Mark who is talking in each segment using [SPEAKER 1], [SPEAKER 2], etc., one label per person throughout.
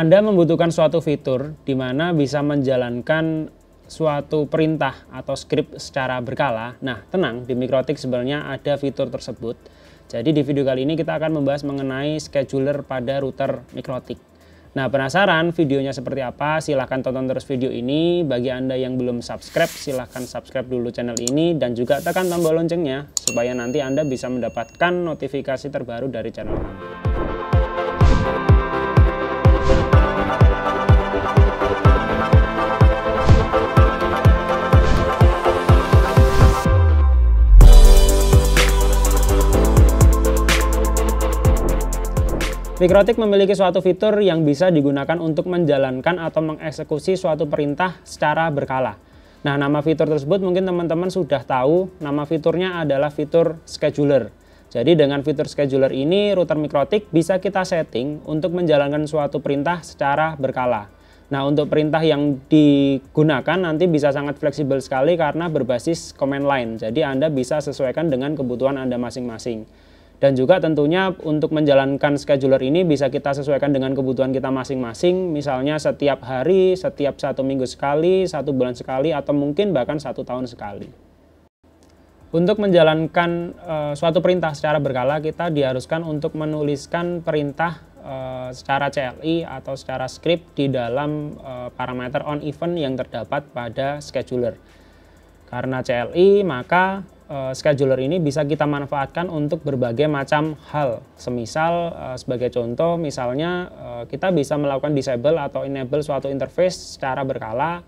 [SPEAKER 1] Anda membutuhkan suatu fitur di mana bisa menjalankan suatu perintah atau script secara berkala. Nah, tenang, di Mikrotik sebenarnya ada fitur tersebut. Jadi di video kali ini kita akan membahas mengenai scheduler pada router Mikrotik. Nah, penasaran videonya seperti apa? Silahkan tonton terus video ini. Bagi Anda yang belum subscribe, silahkan subscribe dulu channel ini dan juga tekan tombol loncengnya supaya nanti Anda bisa mendapatkan notifikasi terbaru dari channel kami. Mikrotik memiliki suatu fitur yang bisa digunakan untuk menjalankan atau mengeksekusi suatu perintah secara berkala. Nah, nama fitur tersebut mungkin teman-teman sudah tahu, nama fiturnya adalah fitur scheduler. Jadi dengan fitur scheduler ini, router mikrotik bisa kita setting untuk menjalankan suatu perintah secara berkala. Nah, untuk perintah yang digunakan nanti bisa sangat fleksibel sekali karena berbasis command line. Jadi Anda bisa sesuaikan dengan kebutuhan Anda masing-masing dan juga tentunya untuk menjalankan scheduler ini bisa kita sesuaikan dengan kebutuhan kita masing-masing misalnya setiap hari setiap satu minggu sekali satu bulan sekali atau mungkin bahkan satu tahun sekali untuk menjalankan e, suatu perintah secara berkala kita diharuskan untuk menuliskan perintah eh, secara CLI atau secara script di dalam eh, parameter on event yang terdapat pada scheduler karena CLI maka uh, scheduler ini bisa kita manfaatkan untuk berbagai macam hal. Semisal eh, sebagai contoh misalnya eh, kita bisa melakukan disable atau enable suatu interface secara berkala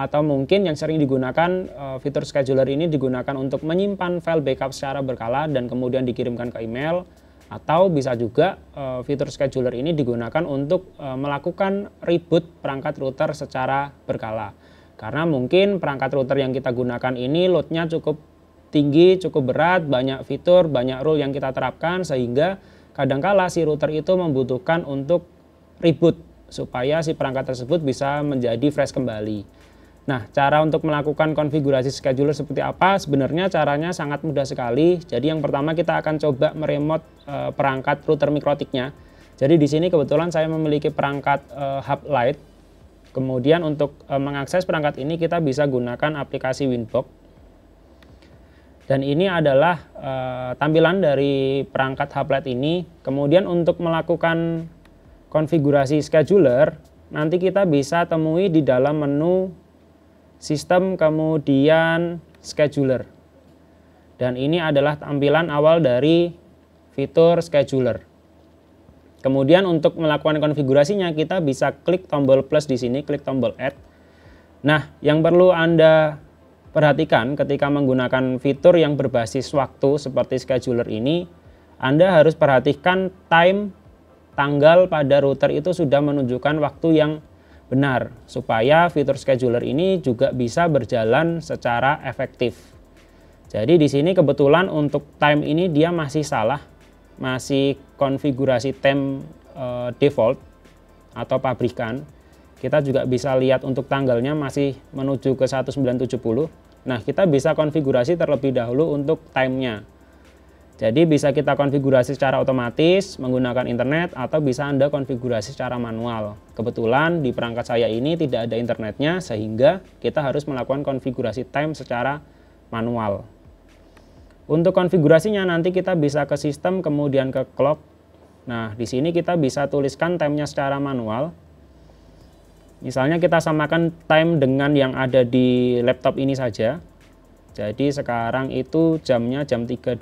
[SPEAKER 1] atau mungkin yang sering digunakan fitur scheduler ini digunakan untuk menyimpan file backup secara berkala dan kemudian dikirimkan ke email atau bisa juga fitur scheduler ini digunakan untuk melakukan reboot perangkat router secara berkala. Karena mungkin perangkat router yang kita gunakan ini loadnya cukup tinggi, cukup berat, banyak fitur, banyak rule yang kita terapkan sehingga kadangkala si router itu membutuhkan untuk reboot supaya si perangkat tersebut bisa menjadi fresh kembali. Nah, cara untuk melakukan konfigurasi scheduler seperti apa? Sebenarnya caranya sangat mudah sekali. Jadi yang pertama kita akan coba meremote e, perangkat router mikrotiknya. Jadi di sini kebetulan saya memiliki perangkat e, hub light. Kemudian untuk e, mengakses perangkat ini kita bisa gunakan aplikasi Winbox. Dan ini adalah uh, tampilan dari perangkat Haplet ini. Kemudian untuk melakukan konfigurasi scheduler, nanti kita bisa temui di dalam menu sistem kemudian scheduler. Dan ini adalah tampilan awal dari fitur scheduler. Kemudian untuk melakukan konfigurasinya kita bisa klik tombol plus di sini, klik tombol add. Nah, yang perlu Anda Perhatikan ketika menggunakan fitur yang berbasis waktu seperti scheduler ini, Anda harus perhatikan time tanggal pada router itu sudah menunjukkan waktu yang benar supaya fitur scheduler ini juga bisa berjalan secara efektif. Jadi di sini kebetulan untuk time ini dia masih salah, masih konfigurasi time eh, default atau pabrikan kita juga bisa lihat untuk tanggalnya masih menuju ke 1970 nah kita bisa konfigurasi terlebih dahulu untuk timenya jadi bisa kita konfigurasi secara otomatis menggunakan internet atau bisa Anda konfigurasi secara manual. Kebetulan di perangkat saya ini tidak ada internetnya sehingga kita harus melakukan konfigurasi time secara manual. Untuk konfigurasinya nanti kita bisa ke sistem kemudian ke clock. Nah, di sini kita bisa tuliskan timenya secara manual Misalnya kita samakan time dengan yang ada di laptop ini saja. Jadi sekarang itu jamnya jam 3.20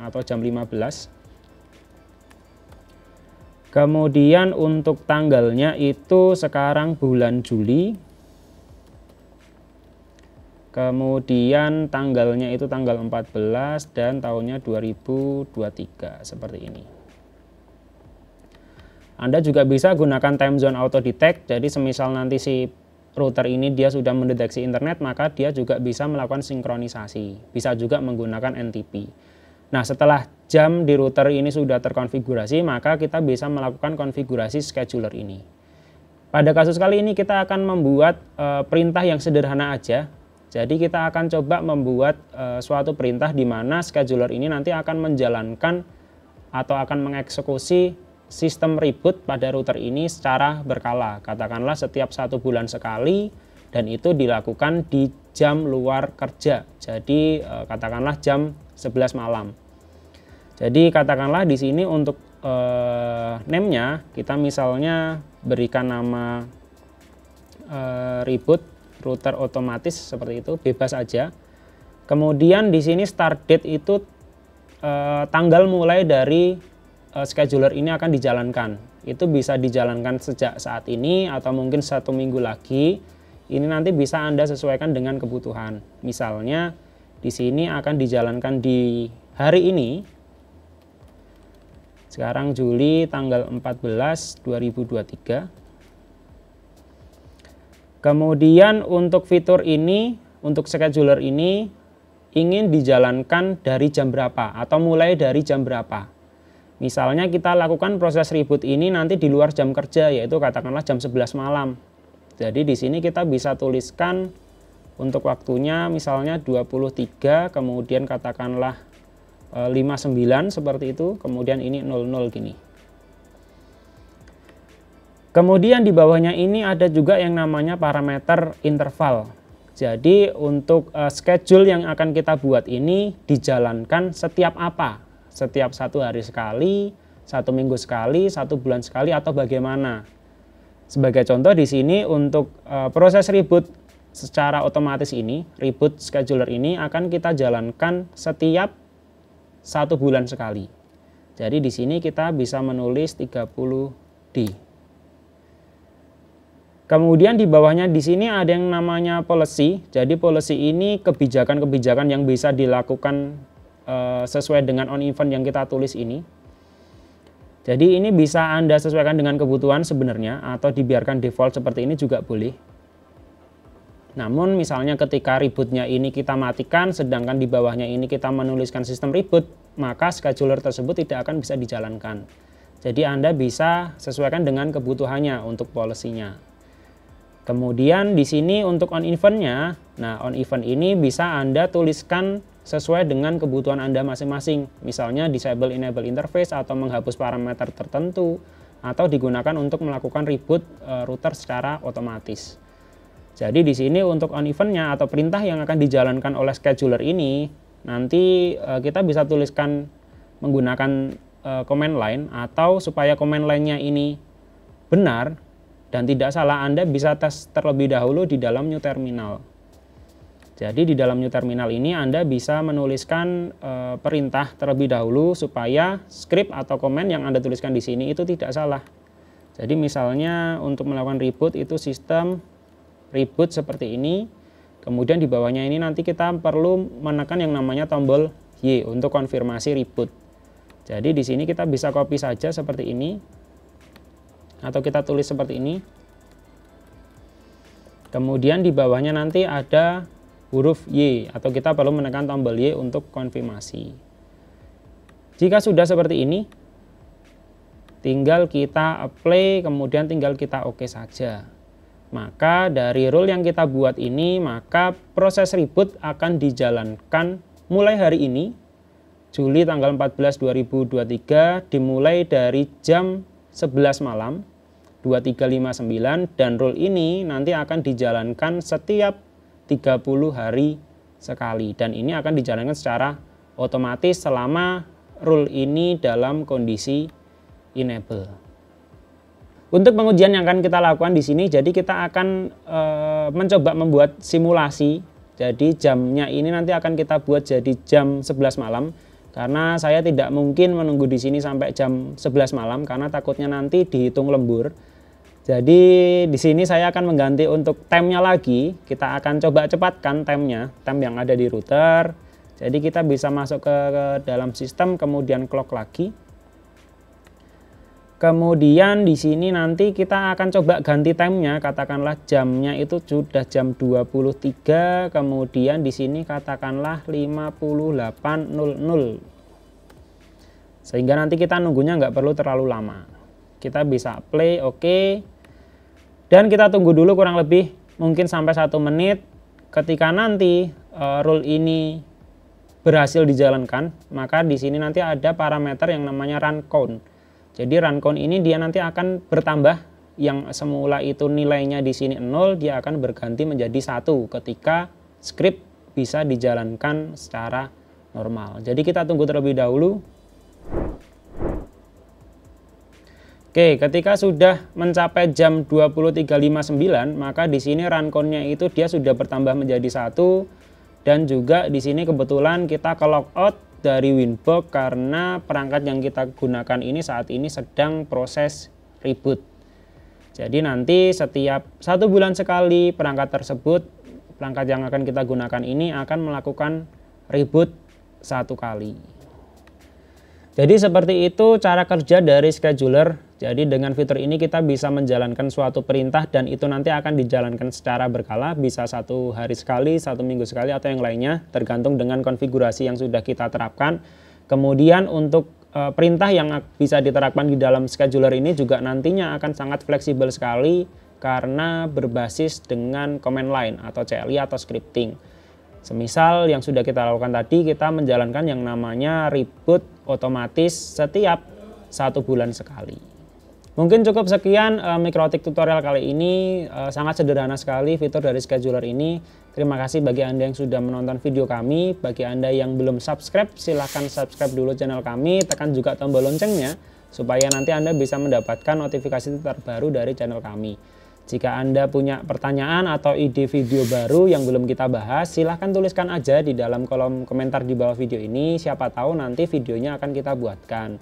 [SPEAKER 1] atau jam 15. Kemudian untuk tanggalnya itu sekarang bulan Juli. Kemudian tanggalnya itu tanggal 14 dan tahunnya 2023 seperti ini. Anda juga bisa gunakan time zone auto detect. Jadi semisal nanti si router ini dia sudah mendeteksi internet, maka dia juga bisa melakukan sinkronisasi. Bisa juga menggunakan NTP. Nah, setelah jam di router ini sudah terkonfigurasi, maka kita bisa melakukan konfigurasi scheduler ini. Pada kasus kali ini kita akan membuat e, perintah yang sederhana aja. Jadi kita akan coba membuat e, suatu perintah di mana scheduler ini nanti akan menjalankan atau akan mengeksekusi sistem reboot pada router ini secara berkala. Katakanlah setiap satu bulan sekali dan itu dilakukan di jam luar kerja. Jadi eh, katakanlah jam 11 malam. Jadi katakanlah di sini untuk eh, name-nya kita misalnya berikan nama eh, reboot router otomatis seperti itu, bebas aja. Kemudian di sini start date itu eh, tanggal mulai dari uh, scheduler ini akan dijalankan. Itu bisa dijalankan sejak saat ini atau mungkin satu minggu lagi. Ini nanti bisa Anda sesuaikan dengan kebutuhan. Misalnya di sini akan dijalankan di hari ini. Sekarang Juli tanggal 14 2023. Kemudian untuk fitur ini, untuk scheduler ini ingin dijalankan dari jam berapa atau mulai dari jam berapa. Misalnya kita lakukan proses reboot ini nanti di luar jam kerja yaitu katakanlah jam 11 malam. Jadi di sini kita bisa tuliskan untuk waktunya misalnya 23 kemudian katakanlah 59 eh, seperti itu kemudian ini 00 gini. Kemudian di bawahnya ini ada juga yang namanya parameter interval. Jadi untuk eh, schedule yang akan kita buat ini dijalankan setiap apa setiap satu hari sekali, satu minggu sekali, satu bulan sekali, atau bagaimana. Sebagai contoh di sini untuk e, proses reboot secara otomatis ini, reboot scheduler ini akan kita jalankan setiap satu bulan sekali. Jadi di sini kita bisa menulis 30D. Kemudian di bawahnya di sini ada yang namanya policy. Jadi policy ini kebijakan-kebijakan yang bisa dilakukan Eh, sesuai dengan on event yang kita tulis ini. Jadi ini bisa Anda sesuaikan dengan kebutuhan sebenarnya atau dibiarkan default seperti ini juga boleh. Namun misalnya ketika ributnya ini kita matikan sedangkan di bawahnya ini kita menuliskan sistem ribut, maka scheduler tersebut tidak akan bisa dijalankan. Jadi Anda bisa sesuaikan dengan kebutuhannya untuk polisinya. Kemudian di sini untuk on eventnya, nah on event ini bisa Anda tuliskan sesuai dengan kebutuhan Anda masing-masing. Misalnya disable enable interface atau menghapus parameter tertentu atau digunakan untuk melakukan reboot eh, router secara otomatis. Jadi di sini untuk on eventnya atau perintah yang akan dijalankan oleh scheduler ini nanti eh, kita bisa tuliskan menggunakan eh, command line atau supaya command line-nya ini benar dan tidak salah Anda bisa tes terlebih dahulu di dalam new terminal. Jadi di dalam new terminal ini Anda bisa menuliskan e, perintah terlebih dahulu supaya script atau komen yang Anda tuliskan di sini itu tidak salah. Jadi misalnya untuk melakukan reboot itu sistem reboot seperti ini. Kemudian di bawahnya ini nanti kita perlu menekan yang namanya tombol Y untuk konfirmasi reboot. Jadi di sini kita bisa copy saja seperti ini atau kita tulis seperti ini. Kemudian di bawahnya nanti ada huruf Y atau kita perlu menekan tombol Y untuk konfirmasi. Jika sudah seperti ini, tinggal kita apply kemudian tinggal kita oke okay saja. Maka dari rule yang kita buat ini, maka proses reboot akan dijalankan mulai hari ini, Juli tanggal 14 2023, dimulai dari jam 11 malam 2359 dan rule ini nanti akan dijalankan setiap 30 hari sekali dan ini akan dijalankan secara otomatis selama rule ini dalam kondisi enable. Untuk pengujian yang akan kita lakukan di sini, jadi kita akan e, mencoba membuat simulasi. Jadi jamnya ini nanti akan kita buat jadi jam 11 malam karena saya tidak mungkin menunggu di sini sampai jam 11 malam karena takutnya nanti dihitung lembur. Jadi di sini saya akan mengganti untuk temnya lagi. Kita akan coba cepatkan temnya, tem yang ada di router. Jadi kita bisa masuk ke, ke dalam sistem kemudian clock lagi. Kemudian di sini nanti kita akan coba ganti timenya, katakanlah jamnya itu sudah jam 23, kemudian di sini katakanlah 58.00. Sehingga nanti kita nunggunya nggak perlu terlalu lama. Kita bisa play, oke. Okay. Dan kita tunggu dulu kurang lebih mungkin sampai satu menit. Ketika nanti uh, rule ini berhasil dijalankan, maka di sini nanti ada parameter yang namanya run count. Jadi run count ini dia nanti akan bertambah yang semula itu nilainya di sini 0 dia akan berganti menjadi satu ketika script bisa dijalankan secara normal. Jadi kita tunggu terlebih dahulu Oke, ketika sudah mencapai jam 23.59, maka di sini rankonnya itu dia sudah bertambah menjadi satu dan juga di sini kebetulan kita ke out dari Winbox karena perangkat yang kita gunakan ini saat ini sedang proses reboot. Jadi nanti setiap satu bulan sekali perangkat tersebut, perangkat yang akan kita gunakan ini akan melakukan reboot satu kali. Jadi seperti itu cara kerja dari scheduler jadi dengan fitur ini kita bisa menjalankan suatu perintah dan itu nanti akan dijalankan secara berkala, bisa satu hari sekali, satu minggu sekali atau yang lainnya, tergantung dengan konfigurasi yang sudah kita terapkan. Kemudian untuk eh, perintah yang bisa diterapkan di dalam scheduler ini juga nantinya akan sangat fleksibel sekali karena berbasis dengan command line atau CLI atau scripting. Semisal yang sudah kita lakukan tadi, kita menjalankan yang namanya reboot otomatis setiap satu bulan sekali. Mungkin cukup sekian uh, Mikrotik tutorial kali ini. Uh, sangat sederhana sekali fitur dari scheduler ini. Terima kasih bagi Anda yang sudah menonton video kami. Bagi Anda yang belum subscribe, silahkan subscribe dulu channel kami. Tekan juga tombol loncengnya supaya nanti Anda bisa mendapatkan notifikasi terbaru dari channel kami. Jika Anda punya pertanyaan atau ide video baru yang belum kita bahas, silahkan tuliskan aja di dalam kolom komentar di bawah video ini. Siapa tahu nanti videonya akan kita buatkan.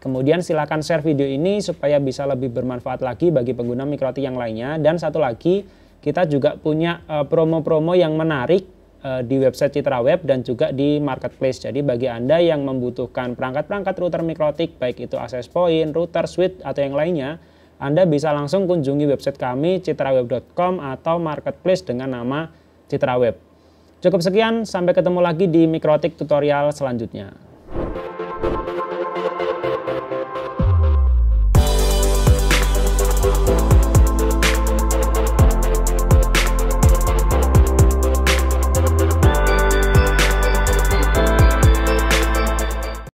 [SPEAKER 1] Kemudian silakan share video ini supaya bisa lebih bermanfaat lagi bagi pengguna mikroti yang lainnya. Dan satu lagi, kita juga punya eh, promo-promo yang menarik eh, di website Citra Web dan juga di marketplace. Jadi bagi Anda yang membutuhkan perangkat-perangkat router mikrotik, baik itu access point, router switch, atau yang lainnya, Anda bisa langsung kunjungi website kami citraweb.com atau marketplace dengan nama Citra Web. Cukup sekian, sampai ketemu lagi di mikrotik tutorial selanjutnya.